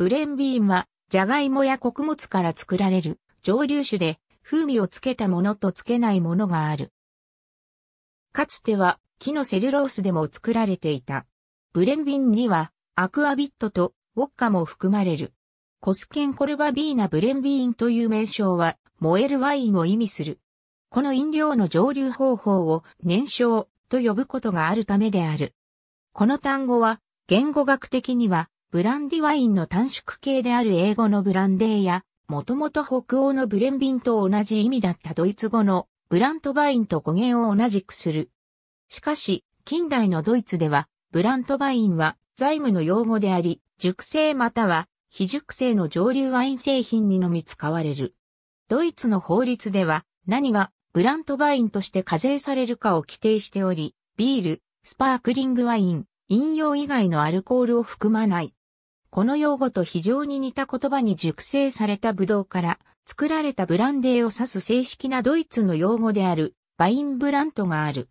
ブレンビーンは、ジャガイモや穀物から作られる蒸留酒で、風味をつけたものとつけないものがある。かつては、木のセルロースでも作られていた。ブレンビーンには、アクアビットとウォッカも含まれる。コスケンコルバビーナブレンビーンという名称は、燃えるワインを意味する。この飲料の蒸留方法を燃焼と呼ぶことがあるためである。この単語は、言語学的には、ブランディワインの短縮系である英語のブランデーや、もともと北欧のブレンビンと同じ意味だったドイツ語のブラントバインと語源を同じくする。しかし、近代のドイツでは、ブラントバインは財務の用語であり、熟成または非熟成の上流ワイン製品にのみ使われる。ドイツの法律では、何がブラントバインとして課税されるかを規定しており、ビール、スパークリングワイン、飲用以外のアルコールを含まないこの用語と非常に似た言葉に熟成されたブドウから作られたブランデーを指す正式なドイツの用語であるバインブラントがある。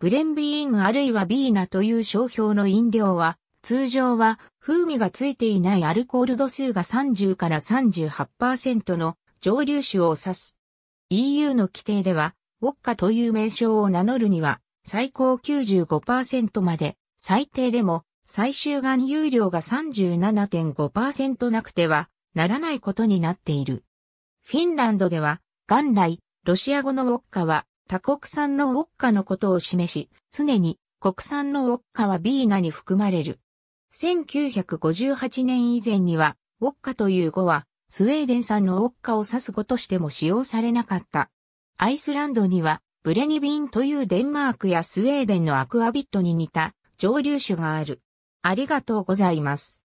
ブレンビーンあるいはビーナという商標の飲料は通常は風味がついていないアルコール度数が30から38%の蒸留酒を指す。EU の規定では、ウォッカという名称を名乗るには、最高95%まで、最低でも最終含有量が37.5%なくてはならないことになっている。フィンランドでは、元来、ロシア語のウォッカは他国産のウォッカのことを示し、常に国産のウォッカはビーナに含まれる。1958年以前には、ウォッカという語は、スウェーデン産のウォッカを指す語としても使用されなかった。アイスランドには、ブレニビンというデンマークやスウェーデンのアクアビットに似た蒸留酒がある。ありがとうございます。